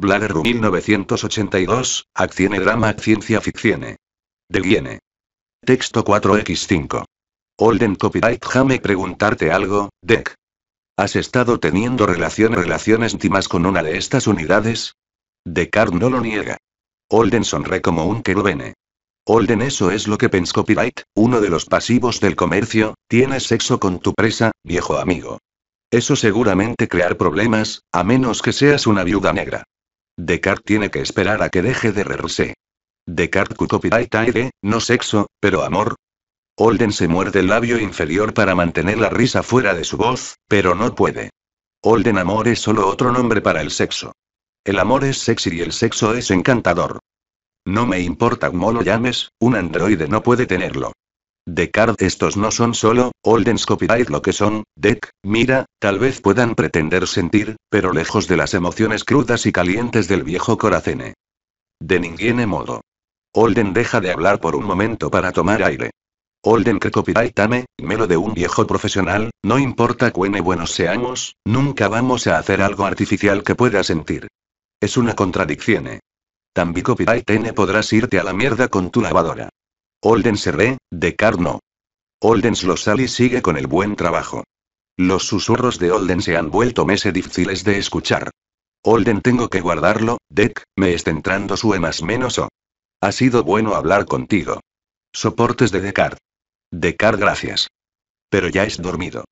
Blader 1982, Acción Drama Ciencia Ficción. De Texto 4x5. Holden Copyright Jame preguntarte algo, Deck. ¿Has estado teniendo relaciones, relaciones íntimas con una de estas unidades? Deckard no lo niega. Holden sonre como un querubene. Holden, eso es lo que pens copyright, uno de los pasivos del comercio, tienes sexo con tu presa, viejo amigo. Eso seguramente crear problemas, a menos que seas una viuda negra. Descartes tiene que esperar a que deje de reírse. Descartes copyright aire, no sexo, pero amor. Holden se muerde el labio inferior para mantener la risa fuera de su voz, pero no puede. Holden amor es solo otro nombre para el sexo. El amor es sexy y el sexo es encantador. No me importa cómo lo llames, un androide no puede tenerlo de estos no son solo, Oldens Copyright lo que son, Deck, mira, tal vez puedan pretender sentir, pero lejos de las emociones crudas y calientes del viejo Coracene. De ningún modo. Olden deja de hablar por un momento para tomar aire. Olden que copyright ame, melo de un viejo profesional, no importa cuene buenos seamos, nunca vamos a hacer algo artificial que pueda sentir. Es una contradicción. Eh. También copyright n podrás irte a la mierda con tu lavadora. Olden se re, Descartes no. lo sale y sigue con el buen trabajo. Los susurros de Olden se han vuelto meses difíciles de escuchar. Olden tengo que guardarlo, Deck, me está entrando su más menos o. Ha sido bueno hablar contigo. Soportes de Descartes. Descartes gracias. Pero ya es dormido.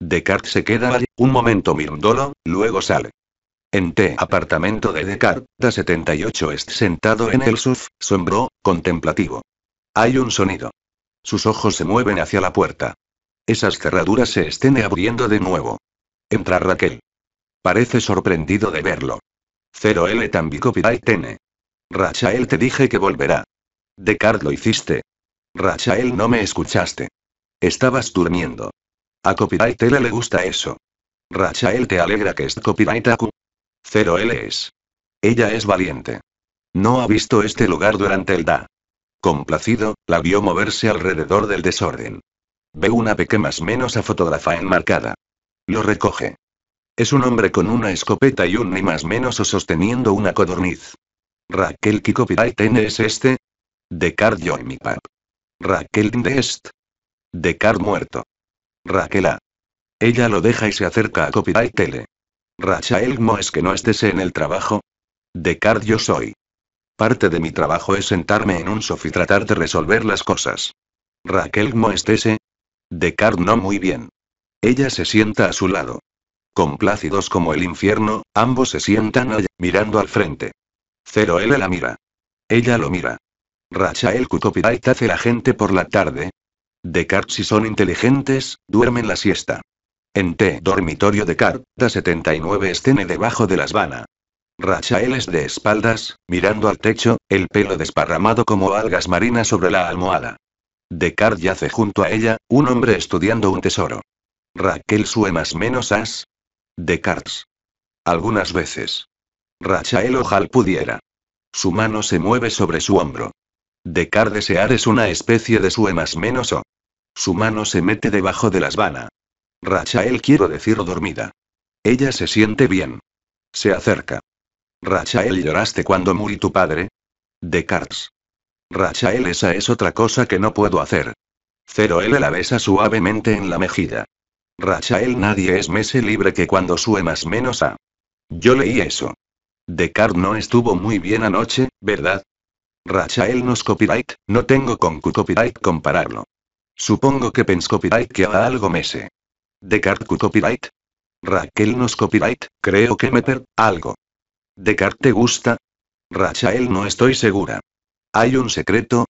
Descartes se queda allí, un momento mirándolo, luego sale. En T apartamento de Descartes, da 78 est sentado en el surf, sombró, contemplativo. Hay un sonido. Sus ojos se mueven hacia la puerta. Esas cerraduras se estén abriendo de nuevo. Entra Raquel. Parece sorprendido de verlo. 0L copyright tiene. Rachael te dije que volverá. Descartes lo hiciste. Rachael no me escuchaste. Estabas durmiendo. A Copyright L le gusta eso. Rachael te alegra que es Copyright 0L es. Ella es valiente. No ha visto este lugar durante el DA. Complacido, la vio moverse alrededor del desorden. Ve una peque más menos a fotógrafa enmarcada. Lo recoge. Es un hombre con una escopeta y un ni más menos o sosteniendo una codorniz. Raquel ¿qué copyright es este? De y mi pap. Raquel de De Card muerto. Raquel A. Ella lo deja y se acerca a Copyright Tele. Rachael no es que no estés en el trabajo. Decard yo soy. Parte de mi trabajo es sentarme en un sofá y tratar de resolver las cosas. Raquel Moestese. Descartes no muy bien. Ella se sienta a su lado. Complácidos como el infierno, ambos se sientan allá, mirando al frente. Cero L la mira. Ella lo mira. Rachael y hace la gente por la tarde. Descartes si son inteligentes, duermen la siesta. En T. Dormitorio de da 79 estene debajo de las vanas. Rachael es de espaldas, mirando al techo, el pelo desparramado como algas marinas sobre la almohada. Descartes yace junto a ella, un hombre estudiando un tesoro. Raquel sue más menos as. Descartes. Algunas veces. Rachael ojal pudiera. Su mano se mueve sobre su hombro. Descartes desear es una especie de sue más menos o. Su mano se mete debajo de las vanas. Rachael quiero decir dormida. Ella se siente bien. Se acerca. Rachael lloraste cuando murió tu padre. Descartes. Rachael, esa es otra cosa que no puedo hacer. Cero L la besa suavemente en la mejilla. Rachael, nadie es Mese libre que cuando sue más menos a. Yo leí eso. Descartes no estuvo muy bien anoche, ¿verdad? Rachael nos copyright, no tengo con copyright compararlo. Supongo que pens copyright que haga algo mese. Descartes cu copyright. Raquel nos copyright, creo que meter, algo. ¿Descartes te gusta? Rachael no estoy segura. ¿Hay un secreto?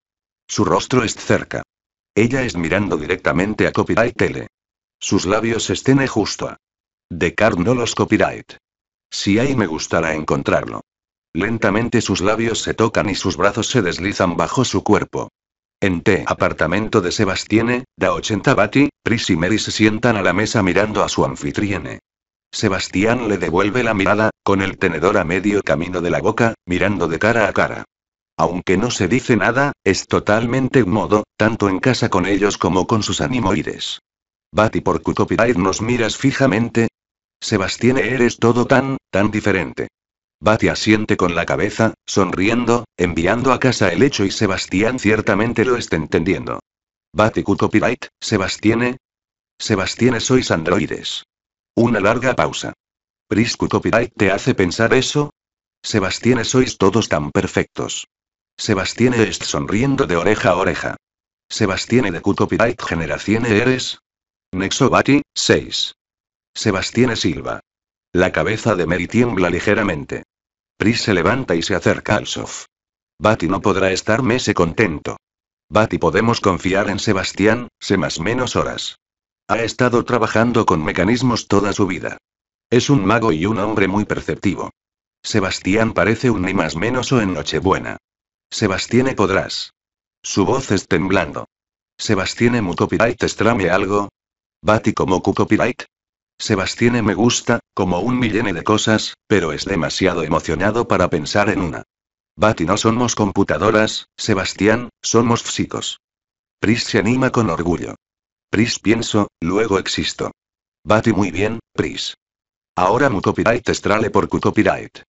Su rostro es cerca. Ella es mirando directamente a Copyright Tele. Sus labios estén justo a. Descartes no los copyright. Si hay me gustará encontrarlo. Lentamente sus labios se tocan y sus brazos se deslizan bajo su cuerpo. En T. Apartamento de Sebastiene, da 80 Bati, Pris y Mary se sientan a la mesa mirando a su anfitriene. Sebastián le devuelve la mirada, con el tenedor a medio camino de la boca, mirando de cara a cara. Aunque no se dice nada, es totalmente un modo, tanto en casa con ellos como con sus animoides. Bati por Cutopyright nos miras fijamente. Sebastián, eres todo tan, tan diferente. Bati asiente con la cabeza, sonriendo, enviando a casa el hecho y Sebastián ciertamente lo está entendiendo. Bati Cutopyright, Sebastián. Sebastián sois androides. Una larga pausa. ¿Pris Copyright te hace pensar eso? Sebastián, sois todos tan perfectos. Sebastián est sonriendo de oreja a oreja. Sebastián de Copyright Generación eres. Nexo Bati, 6. Sebastián Silva. La cabeza de Mary tiembla ligeramente. Pris se levanta y se acerca al sof. Bati no podrá estar mese contento. Bati podemos confiar en Sebastián, se más menos horas. Ha estado trabajando con mecanismos toda su vida. Es un mago y un hombre muy perceptivo. Sebastián parece un ni más menos o en Nochebuena. Sebastián podrás. Su voz es temblando. Sebastián mu copyright estrame algo. Bati como cu copyright. Sebastián me gusta, como un millene de cosas, pero es demasiado emocionado para pensar en una. Bati no somos computadoras, Sebastián, somos psicos. Pris se anima con orgullo. Pris pienso, luego existo. Bati muy bien, Pris. Ahora Mutopirite estrale por copyright.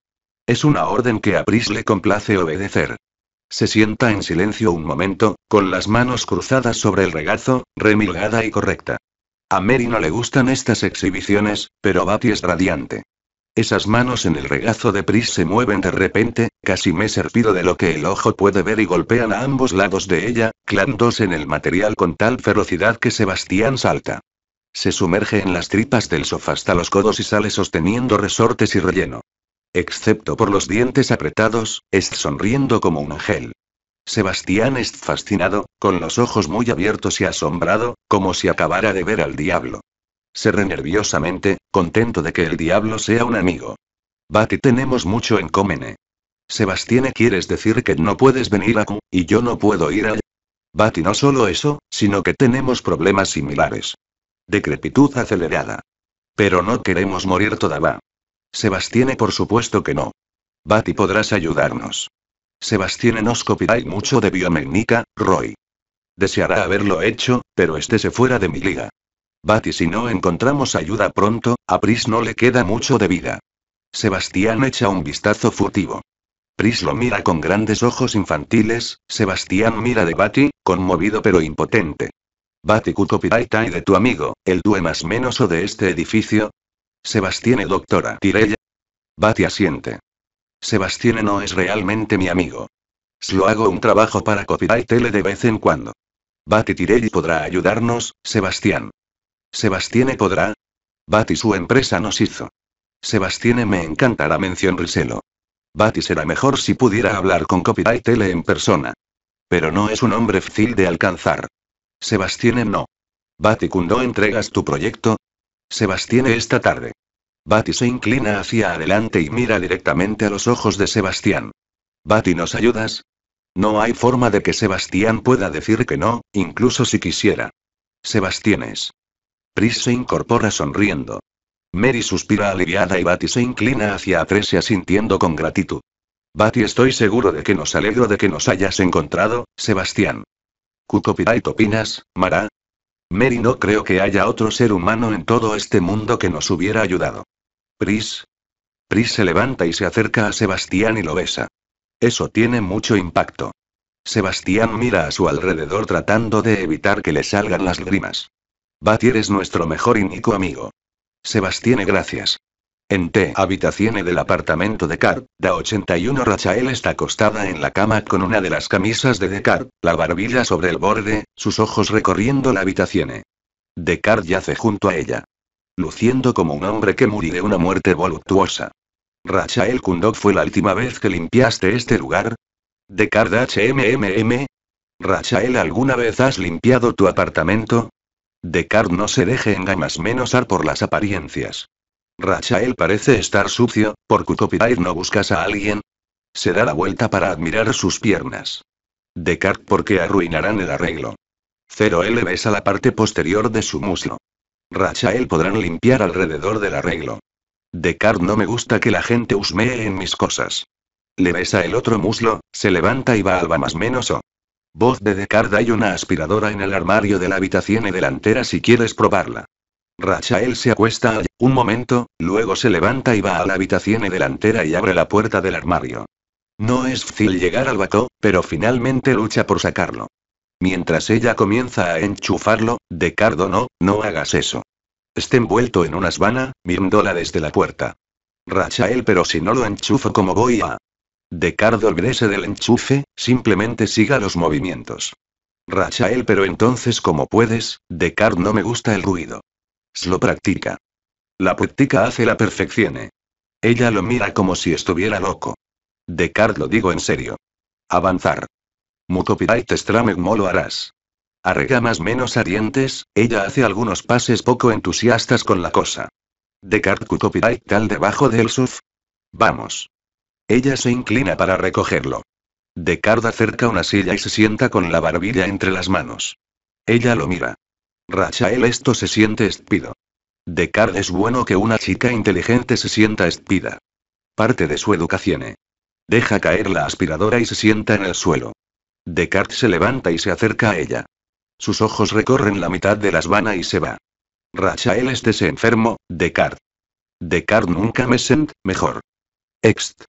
Es una orden que a Pris le complace obedecer. Se sienta en silencio un momento, con las manos cruzadas sobre el regazo, remilgada y correcta. A Mary no le gustan estas exhibiciones, pero Batty es radiante. Esas manos en el regazo de Pris se mueven de repente, casi me servido de lo que el ojo puede ver y golpean a ambos lados de ella, clandos en el material con tal ferocidad que Sebastián salta. Se sumerge en las tripas del sofá hasta los codos y sale sosteniendo resortes y relleno. Excepto por los dientes apretados, es sonriendo como un ángel. Sebastián es fascinado, con los ojos muy abiertos y asombrado, como si acabara de ver al diablo. Se re nerviosamente, contento de que el diablo sea un amigo. Bati tenemos mucho en comene. ¿eh? Sebastián, ¿quieres decir que no puedes venir a Q, y yo no puedo ir a Bati no solo eso, sino que tenemos problemas similares. Decrepitud acelerada. Pero no queremos morir todavía. Sebastiene por supuesto que no. Bati podrás ayudarnos. Sebastián nos y mucho de biomecnica, Roy. Deseará haberlo hecho, pero estése fuera de mi liga. Bati si no encontramos ayuda pronto, a Pris no le queda mucho de vida. Sebastián echa un vistazo furtivo. Pris lo mira con grandes ojos infantiles, Sebastián mira de Bati, conmovido pero impotente copyright y de tu amigo, el due más menos o de este edificio. Sebastiene doctora Tirella. Bati asiente. Sebastiene no es realmente mi amigo. Si lo hago un trabajo para copyright de vez en cuando. Bati Tirelli podrá ayudarnos, Sebastián. Sebastiene podrá. Bati su empresa nos hizo. Sebastiene me encantará mención Riselo. Bati será mejor si pudiera hablar con copyright en persona. Pero no es un hombre fácil de alcanzar. Sebastián no. no entregas tu proyecto. Sebastián esta tarde. Bati se inclina hacia adelante y mira directamente a los ojos de Sebastián. Bati, ¿nos ayudas? No hay forma de que Sebastián pueda decir que no, incluso si quisiera. Sebastián es. Pris se incorpora sonriendo. Mary suspira aliviada y Bati se inclina hacia Atresia sintiendo con gratitud. Bati, estoy seguro de que nos alegro de que nos hayas encontrado, Sebastián. ¿Cucopirá y Topinas, Mara? Mary no creo que haya otro ser humano en todo este mundo que nos hubiera ayudado. Pris. Pris se levanta y se acerca a Sebastián y lo besa. Eso tiene mucho impacto. Sebastián mira a su alrededor tratando de evitar que le salgan las grimas. Bati eres nuestro mejor y único amigo. Sebastián, gracias. En T. Habitación e del apartamento de Car, da 81 Rachael está acostada en la cama con una de las camisas de dekar la barbilla sobre el borde, sus ojos recorriendo la habitación. dekar yace junto a ella. Luciendo como un hombre que murió de una muerte voluptuosa. Rachael Kundok fue la última vez que limpiaste este lugar. Decard da HMMM. Rachael, ¿alguna vez has limpiado tu apartamento? dekar no se deje más menos ar por las apariencias. Rachael parece estar sucio, por copyright no buscas a alguien. Se da la vuelta para admirar sus piernas. Descartes porque arruinarán el arreglo. 0L besa la parte posterior de su muslo. Rachael podrán limpiar alrededor del arreglo. Descartes no me gusta que la gente husmee en mis cosas. Le besa el otro muslo, se levanta y va alba más menos o. Voz de Descartes hay una aspiradora en el armario de la habitación delantera si quieres probarla. Rachael se acuesta un momento, luego se levanta y va a la habitación delantera y abre la puerta del armario. No es fácil llegar al vacó, pero finalmente lucha por sacarlo. Mientras ella comienza a enchufarlo, de no, no hagas eso. Está envuelto en una sábana, mirándola desde la puerta. Rachael, pero si no lo enchufo, ¿cómo voy a...? Decardo Cardo del enchufe, simplemente siga los movimientos. Rachael, pero entonces, como puedes? De no me gusta el ruido lo practica. La práctica hace la perfeccione. Ella lo mira como si estuviera loco. Descartes lo digo en serio. Avanzar. Mutopirite mo lo harás. Arrega más menos ardientes. ella hace algunos pases poco entusiastas con la cosa. Descartes copyright tal debajo del suf. Vamos. Ella se inclina para recogerlo. Descartes acerca una silla y se sienta con la barbilla entre las manos. Ella lo mira. Rachael esto se siente espido. Descartes es bueno que una chica inteligente se sienta espida. Parte de su educación. ¿eh? Deja caer la aspiradora y se sienta en el suelo. Descartes se levanta y se acerca a ella. Sus ojos recorren la mitad de las vanas y se va. Rachael este se enfermo, Descartes. Descartes nunca me sent mejor. Ext.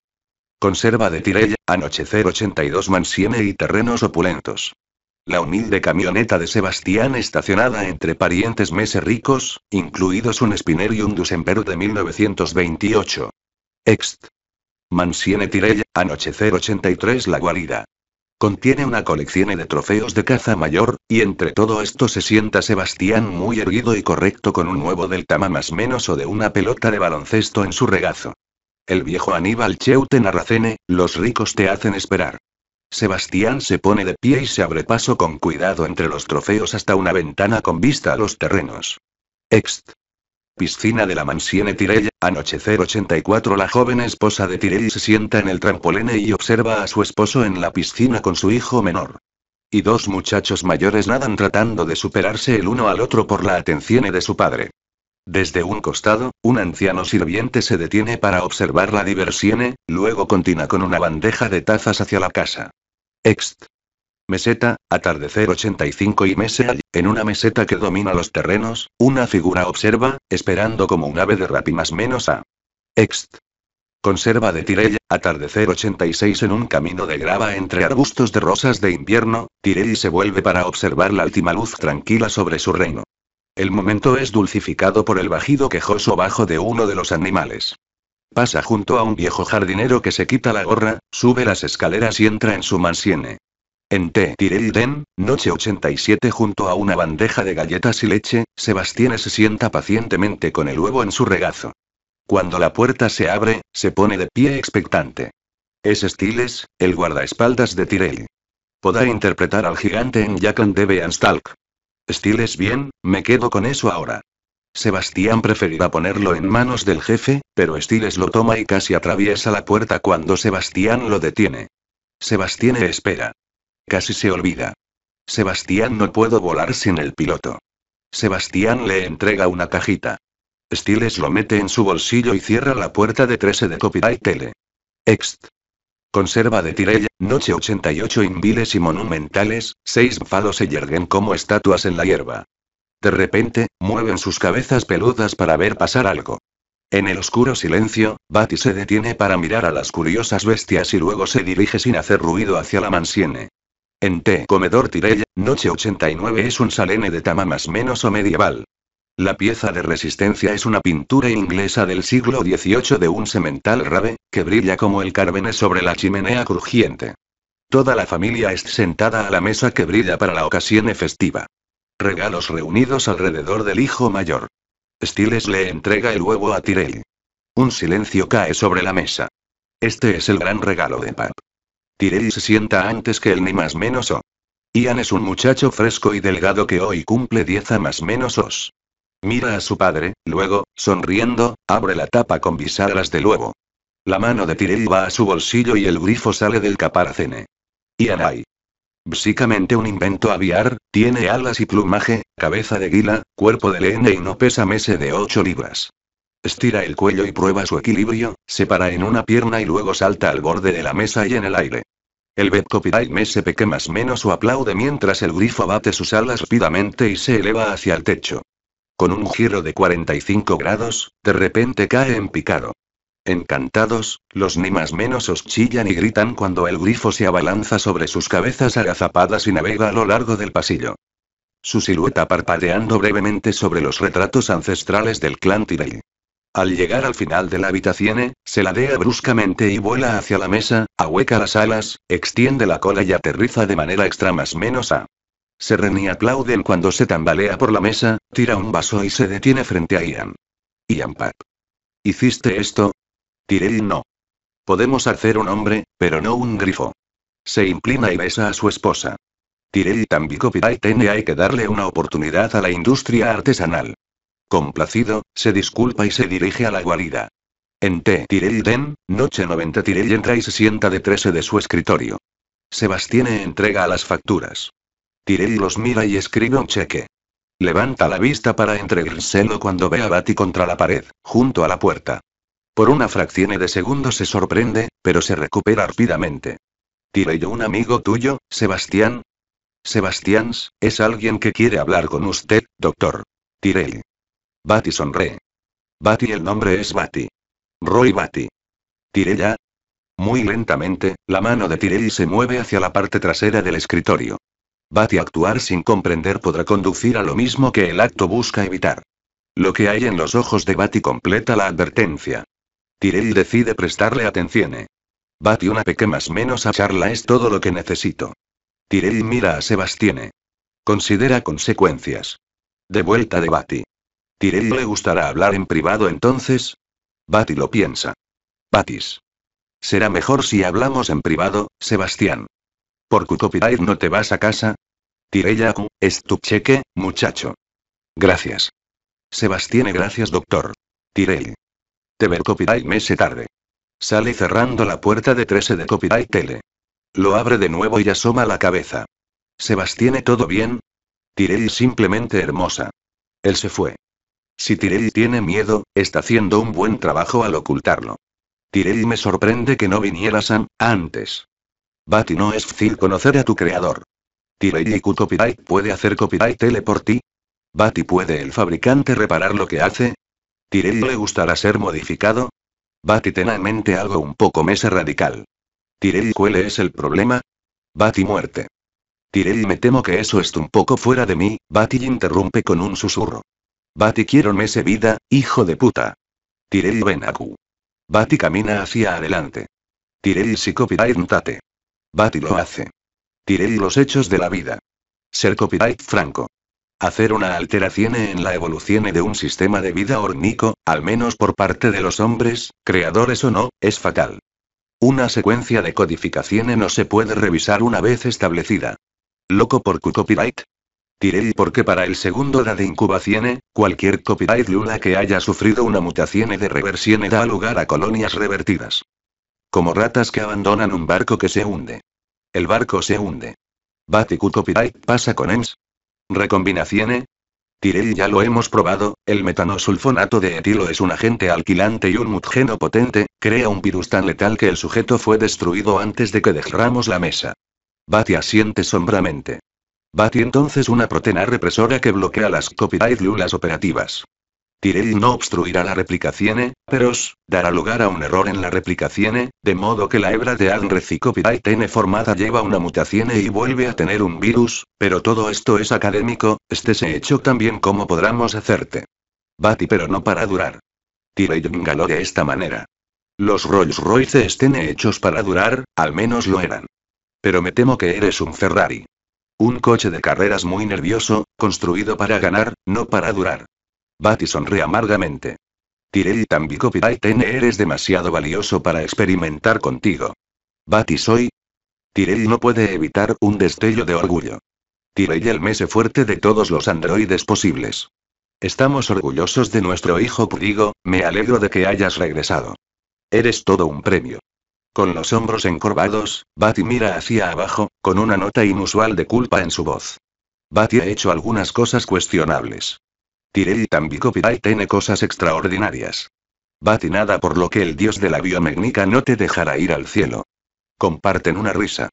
Conserva de Tirella, anochecer 82 mansieme y terrenos opulentos. La humilde camioneta de Sebastián estacionada entre parientes meses ricos, incluidos un Spinner y un Dusemper de 1928. Ext. Mansiene Tirella, Anochecer 83 La Guarida. Contiene una colección de trofeos de caza mayor, y entre todo esto se sienta Sebastián muy erguido y correcto con un nuevo del tama más menos o de una pelota de baloncesto en su regazo. El viejo Aníbal Cheute narracene, los ricos te hacen esperar. Sebastián se pone de pie y se abre paso con cuidado entre los trofeos hasta una ventana con vista a los terrenos. Ext. Piscina de la mansión Tirella, anochecer 84 La joven esposa de Tirelli se sienta en el trampolín y observa a su esposo en la piscina con su hijo menor. Y dos muchachos mayores nadan tratando de superarse el uno al otro por la atención de su padre. Desde un costado, un anciano sirviente se detiene para observar la diversión, luego continúa con una bandeja de tazas hacia la casa. Ext. Meseta, atardecer 85 y mese en una meseta que domina los terrenos, una figura observa, esperando como un ave de rapimas menos a. Ext. Conserva de Tirella, atardecer 86 en un camino de grava entre arbustos de rosas de invierno, Tirella se vuelve para observar la última luz tranquila sobre su reino. El momento es dulcificado por el bajido quejoso bajo de uno de los animales. Pasa junto a un viejo jardinero que se quita la gorra, sube las escaleras y entra en su mansiene. En T. Den, noche 87 junto a una bandeja de galletas y leche, Sebastián se sienta pacientemente con el huevo en su regazo. Cuando la puerta se abre, se pone de pie expectante. Es Stiles, el guardaespaldas de Tirel. Podrá interpretar al gigante en Jack and Beanstalk. Stiles bien, me quedo con eso ahora. Sebastián preferirá ponerlo en manos del jefe, pero Stiles lo toma y casi atraviesa la puerta cuando Sebastián lo detiene. Sebastián espera. Casi se olvida. Sebastián no puedo volar sin el piloto. Sebastián le entrega una cajita. Stiles lo mete en su bolsillo y cierra la puerta de 13 de Copyright Tele. Ext. Conserva de Tirella, noche 88 inviles y monumentales, seis fados se yerguen como estatuas en la hierba. De repente, mueven sus cabezas peludas para ver pasar algo. En el oscuro silencio, Bati se detiene para mirar a las curiosas bestias y luego se dirige sin hacer ruido hacia la mansiene. En T. Comedor Tirella, noche 89 es un salene de más menos o medieval. La pieza de resistencia es una pintura inglesa del siglo XVIII de un semental rabe que brilla como el carbene sobre la chimenea crujiente. Toda la familia es sentada a la mesa que brilla para la ocasión festiva. Regalos reunidos alrededor del hijo mayor. Stiles le entrega el huevo a Tyrell. Un silencio cae sobre la mesa. Este es el gran regalo de Pap. Tyrell se sienta antes que él ni más menos o. Ian es un muchacho fresco y delgado que hoy cumple 10 a más menos os. Mira a su padre, luego, sonriendo, abre la tapa con bisagras de luego. La mano de Tyrell va a su bolsillo y el grifo sale del caparacene. Ianai. Básicamente un invento aviar, tiene alas y plumaje, cabeza de guila, cuerpo de Lene y no pesa mese de 8 libras. Estira el cuello y prueba su equilibrio, se para en una pierna y luego salta al borde de la mesa y en el aire. El Beb Copyright se peque más menos o aplaude mientras el grifo bate sus alas rápidamente y se eleva hacia el techo. Con un giro de 45 grados, de repente cae en picado. Encantados, los ni más menos os chillan y gritan cuando el grifo se abalanza sobre sus cabezas agazapadas y navega a lo largo del pasillo. Su silueta parpadeando brevemente sobre los retratos ancestrales del clan Tyrae. Al llegar al final de la habitación, eh, se ladea bruscamente y vuela hacia la mesa, ahueca las alas, extiende la cola y aterriza de manera extra más menos a se reñía Claudel cuando se tambalea por la mesa, tira un vaso y se detiene frente a Ian. Ian Pap, ¿Hiciste esto? Tiré no. Podemos hacer un hombre, pero no un grifo. Se inclina y besa a su esposa. Tirei también y tiene hay que darle una oportunidad a la industria artesanal. Complacido, se disculpa y se dirige a la guarida. En T. Tirei Den, noche 90 Tirei entra y se sienta de 13 de su escritorio. Sebastián entrega las facturas. Tirei los mira y escribe un cheque. Levanta la vista para entregárselo cuando ve a Batty contra la pared, junto a la puerta. Por una fracción de segundo se sorprende, pero se recupera rápidamente. Tirey, un amigo tuyo, Sebastián. Sebastiáns, es alguien que quiere hablar con usted, doctor. Tirei. Batty sonree. Batty el nombre es Batty. Roy Batty. Tirei ya. Muy lentamente, la mano de Tirei se mueve hacia la parte trasera del escritorio. Bati actuar sin comprender podrá conducir a lo mismo que el acto busca evitar. Lo que hay en los ojos de Bati completa la advertencia. Tyrell decide prestarle atención. Bati una pequeña más menos a charla es todo lo que necesito. Tyrell mira a Sebastiene. Considera consecuencias. De vuelta de Bati. Tyrell le gustará hablar en privado entonces. Bati lo piensa. Batis. Será mejor si hablamos en privado, Sebastián. ¿Por qué no te vas a casa? ya, es tu cheque, muchacho. Gracias. Sebastián, gracias doctor. Tirei. Te ver copyright mese tarde. Sale cerrando la puerta de 13 de copyright tele. Lo abre de nuevo y asoma la cabeza. Sebastián, ¿todo bien? Tirei simplemente hermosa. Él se fue. Si Tirei tiene miedo, está haciendo un buen trabajo al ocultarlo. Tirei me sorprende que no viniera Sam, antes. Bati no es fácil conocer a tu creador. Q Copyright puede hacer copyright tele por ti. Bati puede el fabricante reparar lo que hace. Tirey le gustará ser modificado. Bati ten en mente algo un poco más radical. Tirey cuál es el problema. Bati muerte. y me temo que eso está un poco fuera de mí, Bati interrumpe con un susurro. Bati quiero mese vida, hijo de puta. Tirey ven Bati camina hacia adelante. Tirey si copyright Ntate. Batty lo hace. Tiré los hechos de la vida. Ser copyright franco. Hacer una alteración en la evolución de un sistema de vida ornico, al menos por parte de los hombres, creadores o no, es fatal. Una secuencia de codificación no se puede revisar una vez establecida. Loco por Q copyright, Tirei porque para el segundo da de incubación, cualquier copyright luna que haya sufrido una mutación de reversión da lugar a colonias revertidas. Como ratas que abandonan un barco que se hunde. El barco se hunde. Q copyright pasa con EMS. Tire y ya lo hemos probado, el metanosulfonato de etilo es un agente alquilante y un mutgeno potente, crea un virus tan letal que el sujeto fue destruido antes de que dejáramos la mesa. Bati asiente sombramente. Bati entonces una proteína represora que bloquea las copyright lulas operativas. Tirei no obstruirá la replicación, eh, pero dará lugar a un error en la replicación, eh, de modo que la hebra de tiene formada lleva una mutación y vuelve a tener un virus, pero todo esto es académico, este se hecho también como podremos hacerte. Bati pero no para durar. Tirei galó de esta manera. Los Rolls Royce estén hechos para durar, al menos lo eran. Pero me temo que eres un Ferrari. Un coche de carreras muy nervioso, construido para ganar, no para durar. Batty sonríe amargamente. Tirei y Piraiten eres demasiado valioso para experimentar contigo. Batty soy. Tirei no puede evitar un destello de orgullo. Tirei el mese fuerte de todos los androides posibles. Estamos orgullosos de nuestro hijo pródigo, me alegro de que hayas regresado. Eres todo un premio. Con los hombros encorvados, bati mira hacia abajo, con una nota inusual de culpa en su voz. bati ha hecho algunas cosas cuestionables. Tirei y tiene cosas extraordinarias. nada por lo que el dios de la biomecnica no te dejará ir al cielo. Comparten una risa.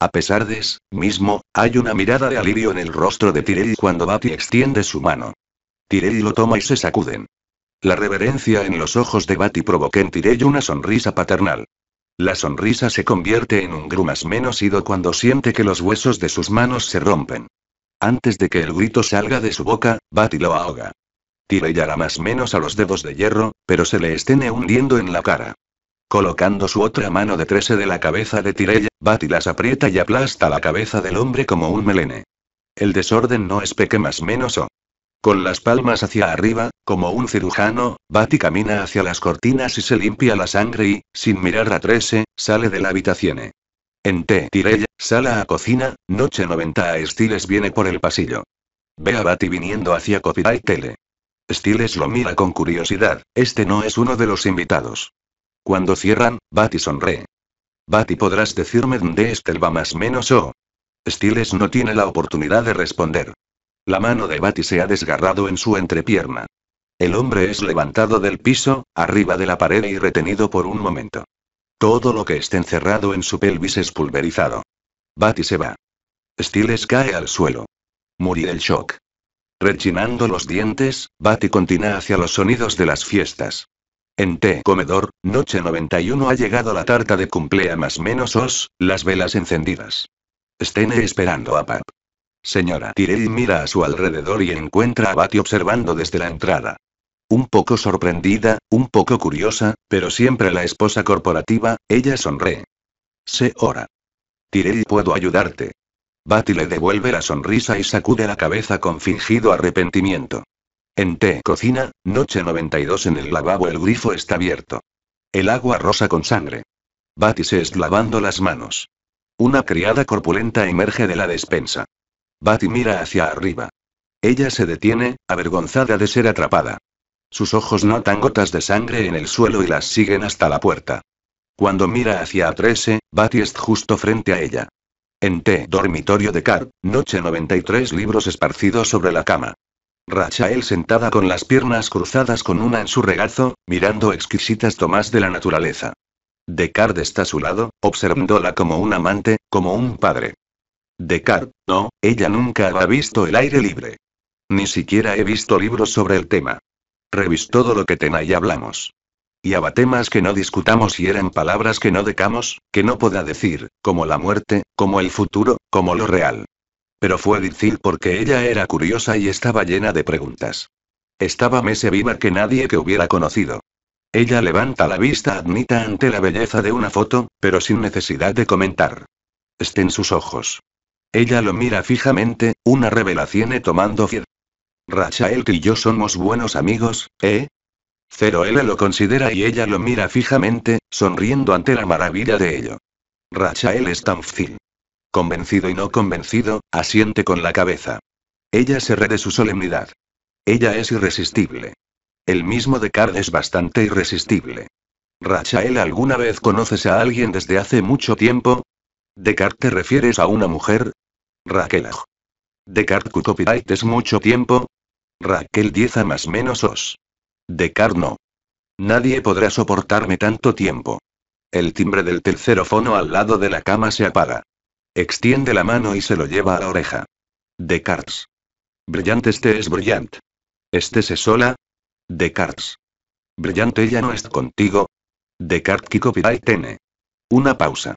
A pesar de eso, mismo, hay una mirada de alivio en el rostro de Tirei cuando Bati extiende su mano. Tirei lo toma y se sacuden. La reverencia en los ojos de Bati provoca en Tirei una sonrisa paternal. La sonrisa se convierte en un grumas menos ido cuando siente que los huesos de sus manos se rompen. Antes de que el grito salga de su boca, Batty lo ahoga. Tirella más menos a los dedos de hierro, pero se le estene hundiendo en la cara. Colocando su otra mano de trece de la cabeza de Tirella, Batty las aprieta y aplasta la cabeza del hombre como un melene. El desorden no es peque más menos o. Con las palmas hacia arriba, como un cirujano, bati camina hacia las cortinas y se limpia la sangre y, sin mirar a Trece, sale de la habitación. En T. Tirella, sala a cocina, noche 90 a Stiles viene por el pasillo. Ve a Batti viniendo hacia Copyright Tele. Stiles lo mira con curiosidad, este no es uno de los invitados. Cuando cierran, Batty sonríe. bati podrás decirme dónde el va más menos o... Stiles no tiene la oportunidad de responder. La mano de Batti se ha desgarrado en su entrepierna. El hombre es levantado del piso, arriba de la pared y retenido por un momento. Todo lo que esté encerrado en su pelvis es pulverizado. Batty se va. Stiles cae al suelo. Murió el shock. Rechinando los dientes, Batty continúa hacia los sonidos de las fiestas. En T Comedor, noche 91 ha llegado la tarta de cumplea más menos os, las velas encendidas. Stene esperando a Pap. Señora Tirel mira a su alrededor y encuentra a Batty observando desde la entrada. Un poco sorprendida, un poco curiosa, pero siempre la esposa corporativa, ella sonríe. Se ora. y puedo ayudarte. Batty le devuelve la sonrisa y sacude la cabeza con fingido arrepentimiento. En té cocina, noche 92 en el lavabo el grifo está abierto. El agua rosa con sangre. Batty se está lavando las manos. Una criada corpulenta emerge de la despensa. Batty mira hacia arriba. Ella se detiene, avergonzada de ser atrapada. Sus ojos notan gotas de sangre en el suelo y las siguen hasta la puerta. Cuando mira hacia a 13, Batty justo frente a ella. En T. Dormitorio de Card, noche 93 libros esparcidos sobre la cama. Rachael sentada con las piernas cruzadas con una en su regazo, mirando exquisitas tomas de la naturaleza. Descartes está a su lado, observándola como un amante, como un padre. Descartes, no, ella nunca ha visto el aire libre. Ni siquiera he visto libros sobre el tema. Revis todo lo que ten y hablamos. Y abatemas temas que no discutamos y eran palabras que no decamos, que no pueda decir, como la muerte, como el futuro, como lo real. Pero fue difícil porque ella era curiosa y estaba llena de preguntas. Estaba más viva que nadie que hubiera conocido. Ella levanta la vista admita ante la belleza de una foto, pero sin necesidad de comentar. Estén sus ojos. Ella lo mira fijamente, una revelación tomando fiel. Rachael y yo somos buenos amigos, ¿eh? Cero L lo considera y ella lo mira fijamente, sonriendo ante la maravilla de ello. Rachael es tan Convencido y no convencido, asiente con la cabeza. Ella se re de su solemnidad. Ella es irresistible. El mismo Descartes es bastante irresistible. Rachael, ¿alguna vez conoces a alguien desde hace mucho tiempo? ¿Descartes te refieres a una mujer? Raquel. Descartes copyright es mucho tiempo, Raquel 10 a más menos os. De no. Nadie podrá soportarme tanto tiempo. El timbre del fono al lado de la cama se apaga. Extiende la mano y se lo lleva a la oreja. Descartes. Brillante este es brillante. Este sola. Descartes. Brillante ella no es contigo. Descartes que copyright tiene. Una pausa.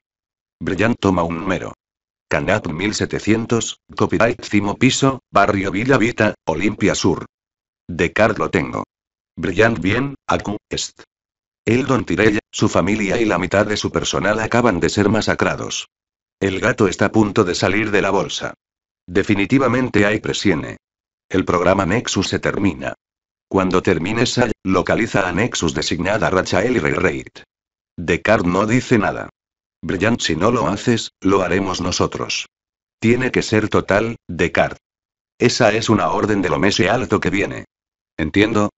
Brillante toma un número. Canap 1700, copyright Cimo Piso, Barrio Villa Vita, Olimpia Sur. De lo tengo. Brillant bien, acu, est. Don Tirella, su familia y la mitad de su personal acaban de ser masacrados. El gato está a punto de salir de la bolsa. Definitivamente hay presione. El programa Nexus se termina. Cuando termine localiza a Nexus designada Rachael y De Descartes no dice nada. Brillant si no lo haces, lo haremos nosotros. Tiene que ser total, Descartes. Esa es una orden de lo mese alto que viene. ¿Entiendo?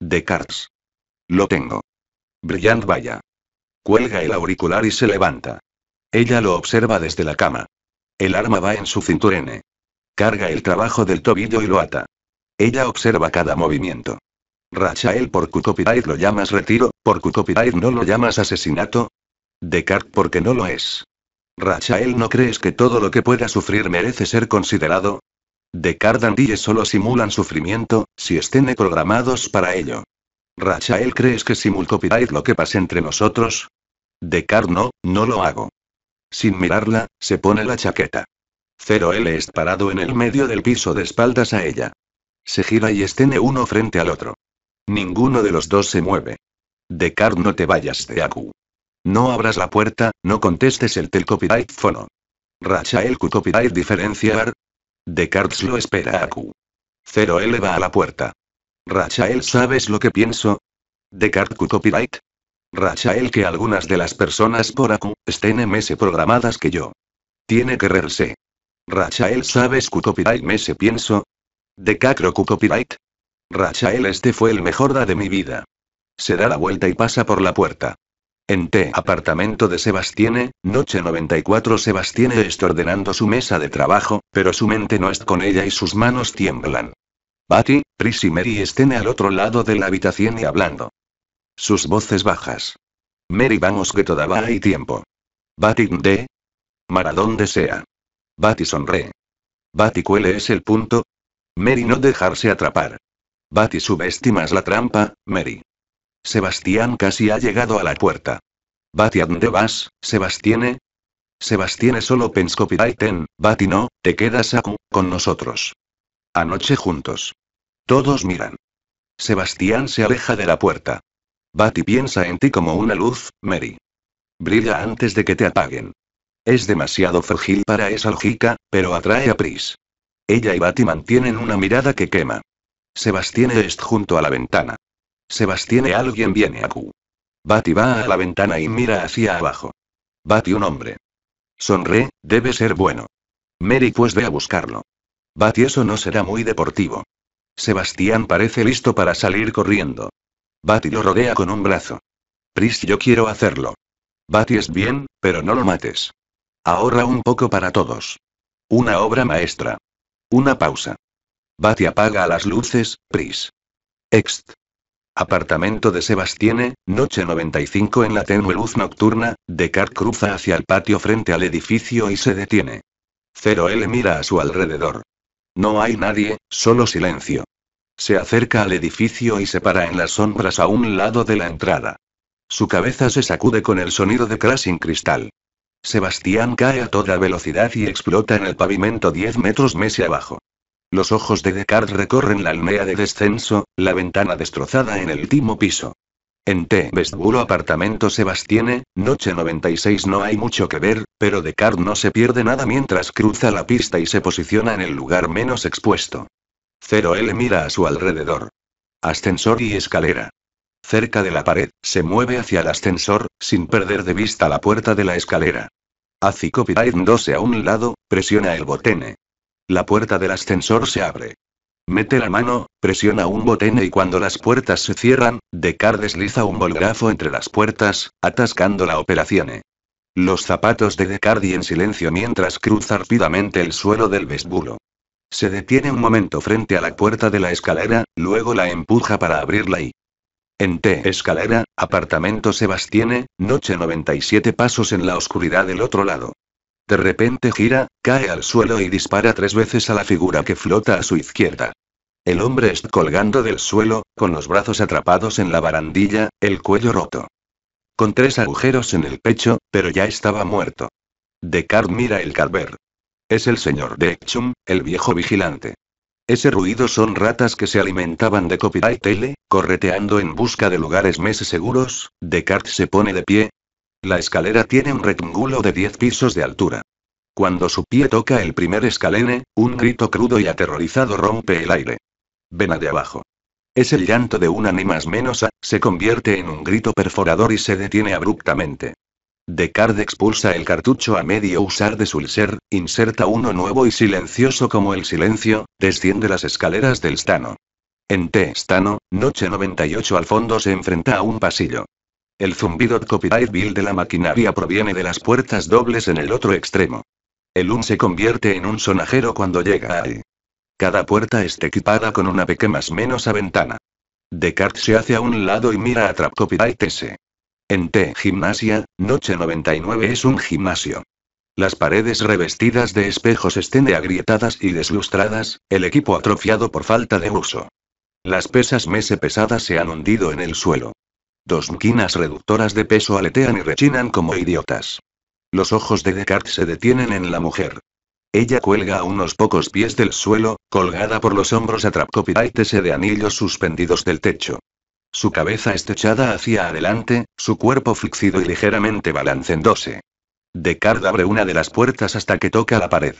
Descartes. Lo tengo. Brillant vaya. Cuelga el auricular y se levanta. Ella lo observa desde la cama. El arma va en su cinturene. Carga el trabajo del tobillo y lo ata. Ella observa cada movimiento. Rachael por copyright lo llamas retiro, por copyright no lo llamas asesinato, Descartes porque no lo es. Rachael, ¿no crees que todo lo que pueda sufrir merece ser considerado? Descartes y solo simulan sufrimiento, si estén programados para ello. Rachael, ¿crees que simulcopiráis lo que pasa entre nosotros? Descartes no, no lo hago. Sin mirarla, se pone la chaqueta. Cero L es parado en el medio del piso de espaldas a ella. Se gira y estén uno frente al otro. Ninguno de los dos se mueve. Descartes no te vayas de no abras la puerta, no contestes el telcopyright fono. Rachael Q copyright diferenciar. Descartes lo espera a Q. 0L va a la puerta. Rachael ¿sabes lo que pienso? Descartes Card copyright. Rachael que algunas de las personas por AQ estén MS programadas que yo. Tiene que reerse. Rachael ¿sabes Q copyright MS pienso? De Cacro copyright. Rachael este fue el mejor da de mi vida. Se da la vuelta y pasa por la puerta. En T. Apartamento de Sebastiene, noche 94. Sebastiene está ordenando su mesa de trabajo, pero su mente no está con ella y sus manos tiemblan. Batty, Pris y Mary estén al otro lado de la habitación y hablando. Sus voces bajas. Mary, vamos que todavía hay tiempo. Batty, de. Maradón desea. Batty sonre. Batty ¿cuál es el punto? Mary no dejarse atrapar. Batty subestimas la trampa, Mary. Sebastián casi ha llegado a la puerta. Bati, ¿a dónde vas, Sebastiene? Sebastiene solo penscopiraiten, Bati no, te quedas Q, con nosotros. Anoche juntos. Todos miran. Sebastián se aleja de la puerta. Bati piensa en ti como una luz, Mary. Brilla antes de que te apaguen. Es demasiado frágil para esa lógica, pero atrae a Pris. Ella y Bati mantienen una mirada que quema. Sebastián es junto a la ventana. Sebastián, alguien viene a Q. Bati va a la ventana y mira hacia abajo. Bati, un hombre. Sonré, debe ser bueno. Mary pues ve a buscarlo. Bati, eso no será muy deportivo. Sebastián parece listo para salir corriendo. Bati lo rodea con un brazo. Pris, yo quiero hacerlo. Bati es bien, pero no lo mates. Ahorra un poco para todos. Una obra maestra. Una pausa. Bati apaga las luces, Pris. Ext. Apartamento de Sebastiene, noche 95 en la tenue luz nocturna, Descartes cruza hacia el patio frente al edificio y se detiene. Cero L mira a su alrededor. No hay nadie, solo silencio. Se acerca al edificio y se para en las sombras a un lado de la entrada. Su cabeza se sacude con el sonido de crashing cristal. Sebastián cae a toda velocidad y explota en el pavimento 10 metros más abajo. Los ojos de Descartes recorren la almea de descenso, la ventana destrozada en el último piso. En T. Vestbulo Apartamento Sebastiene, noche 96 no hay mucho que ver, pero Descartes no se pierde nada mientras cruza la pista y se posiciona en el lugar menos expuesto. 0L mira a su alrededor. Ascensor y escalera. Cerca de la pared, se mueve hacia el ascensor, sin perder de vista la puerta de la escalera. Hace copyright 12 a un lado, presiona el botón. La puerta del ascensor se abre. Mete la mano, presiona un botón y cuando las puertas se cierran, DeCard desliza un bolgrafo entre las puertas, atascando la operación. Los zapatos de y en silencio mientras cruza rápidamente el suelo del vesbulo. Se detiene un momento frente a la puerta de la escalera, luego la empuja para abrirla y. En T. Escalera, apartamento Sebastiene, noche 97 pasos en la oscuridad del otro lado. De repente gira, cae al suelo y dispara tres veces a la figura que flota a su izquierda. El hombre está colgando del suelo, con los brazos atrapados en la barandilla, el cuello roto. Con tres agujeros en el pecho, pero ya estaba muerto. Descartes mira el calver. Es el señor Dechum, el viejo vigilante. Ese ruido son ratas que se alimentaban de copyright tele, correteando en busca de lugares más seguros. Descartes se pone de pie, la escalera tiene un rectángulo de 10 pisos de altura. Cuando su pie toca el primer escalene, un grito crudo y aterrorizado rompe el aire. Vena de abajo. Es el llanto de una ni más menos a, se convierte en un grito perforador y se detiene abruptamente. Descartes expulsa el cartucho a medio usar de su ser, inserta uno nuevo y silencioso como el silencio, desciende las escaleras del stano. En T-Stano, noche 98 al fondo se enfrenta a un pasillo. El zumbido copyright bill de la maquinaria proviene de las puertas dobles en el otro extremo. El UN se convierte en un sonajero cuando llega ahí. Cada puerta está equipada con una pequeña más menos a ventana. Descartes se hace a un lado y mira a Trap Copyright S. En T Gimnasia, Noche 99 es un gimnasio. Las paredes revestidas de espejos estén de agrietadas y deslustradas, el equipo atrofiado por falta de uso. Las pesas mese pesadas se han hundido en el suelo. Dos máquinas reductoras de peso aletean y rechinan como idiotas. Los ojos de Descartes se detienen en la mujer. Ella cuelga a unos pocos pies del suelo, colgada por los hombros a de anillos suspendidos del techo. Su cabeza estrechada hacia adelante, su cuerpo flexido y ligeramente balanceándose. Descartes abre una de las puertas hasta que toca la pared.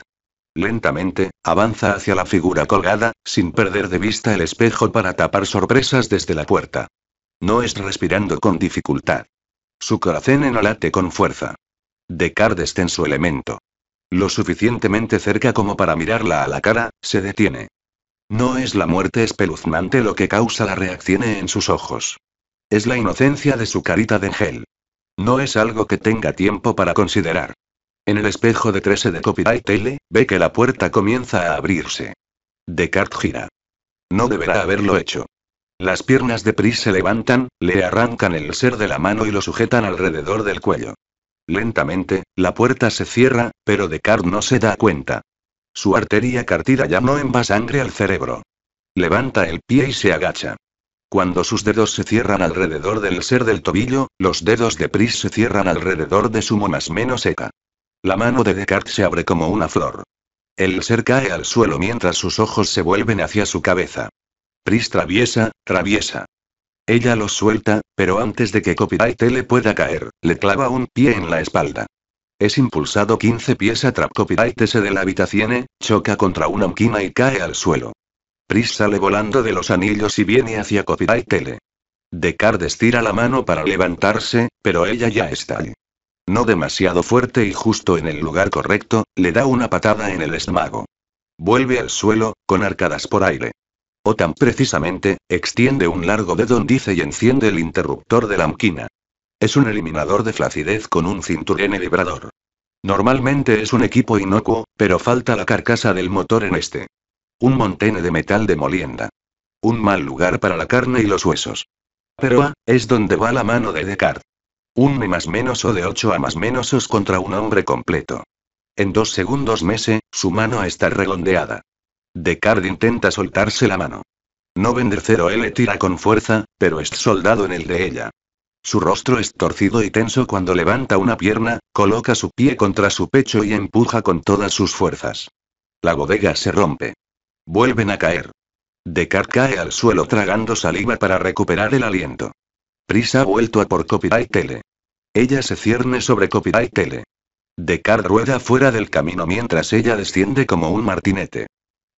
Lentamente, avanza hacia la figura colgada, sin perder de vista el espejo para tapar sorpresas desde la puerta. No es respirando con dificultad. Su corazón no con fuerza. Descartes está en su elemento. Lo suficientemente cerca como para mirarla a la cara, se detiene. No es la muerte espeluznante lo que causa la reacción en sus ojos. Es la inocencia de su carita de gel. No es algo que tenga tiempo para considerar. En el espejo de 13 de Copyright Tele, ve que la puerta comienza a abrirse. Descartes gira. No deberá haberlo hecho. Las piernas de Pris se levantan, le arrancan el ser de la mano y lo sujetan alrededor del cuello. Lentamente, la puerta se cierra, pero Descartes no se da cuenta. Su arteria cartida ya no enva sangre al cerebro. Levanta el pie y se agacha. Cuando sus dedos se cierran alrededor del ser del tobillo, los dedos de Pris se cierran alrededor de su más menos seca. La mano de Descartes se abre como una flor. El ser cae al suelo mientras sus ojos se vuelven hacia su cabeza. Pris traviesa, traviesa. Ella lo suelta, pero antes de que Copyright le pueda caer, le clava un pie en la espalda. Es impulsado 15 pies a trap Copyright S de la habitación, eh, choca contra una esquina y cae al suelo. Pris sale volando de los anillos y viene hacia Copyright L. Decard estira la mano para levantarse, pero ella ya está ahí. No demasiado fuerte y justo en el lugar correcto, le da una patada en el estómago. Vuelve al suelo, con arcadas por aire. O tan precisamente, extiende un largo dedo dice y enciende el interruptor de la amquina. Es un eliminador de flacidez con un cinturón vibrador. Normalmente es un equipo inocuo, pero falta la carcasa del motor en este. Un montene de metal de molienda. Un mal lugar para la carne y los huesos. Pero A, ah, es donde va la mano de Descartes. Un me más menos o de 8 a más menosos contra un hombre completo. En dos segundos mese, su mano está redondeada. Descartes intenta soltarse la mano. No cero él le tira con fuerza, pero es soldado en el de ella. Su rostro es torcido y tenso cuando levanta una pierna, coloca su pie contra su pecho y empuja con todas sus fuerzas. La bodega se rompe. Vuelven a caer. Descartes cae al suelo tragando saliva para recuperar el aliento. Prisa ha vuelto a por Copyright Tele. Ella se cierne sobre Copyright Tele. Descartes rueda fuera del camino mientras ella desciende como un martinete.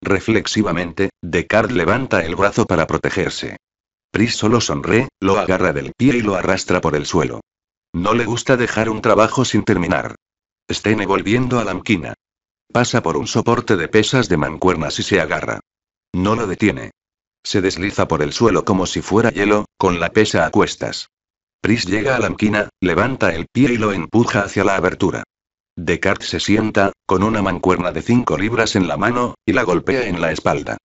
Reflexivamente, Descartes levanta el brazo para protegerse. Pris solo sonríe, lo agarra del pie y lo arrastra por el suelo. No le gusta dejar un trabajo sin terminar. Stene volviendo a la anquina. Pasa por un soporte de pesas de mancuernas y se agarra. No lo detiene. Se desliza por el suelo como si fuera hielo, con la pesa a cuestas. Pris llega a la anquina, levanta el pie y lo empuja hacia la abertura. Descartes se sienta, con una mancuerna de 5 libras en la mano, y la golpea en la espalda.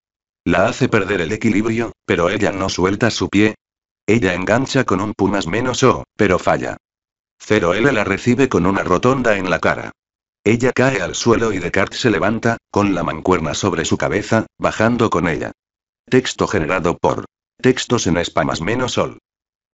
La hace perder el equilibrio, pero ella no suelta su pie. Ella engancha con un pumas menos O, pero falla. Cero l la recibe con una rotonda en la cara. Ella cae al suelo y Descartes se levanta, con la mancuerna sobre su cabeza, bajando con ella. Texto generado por textos en Spamas menos sol.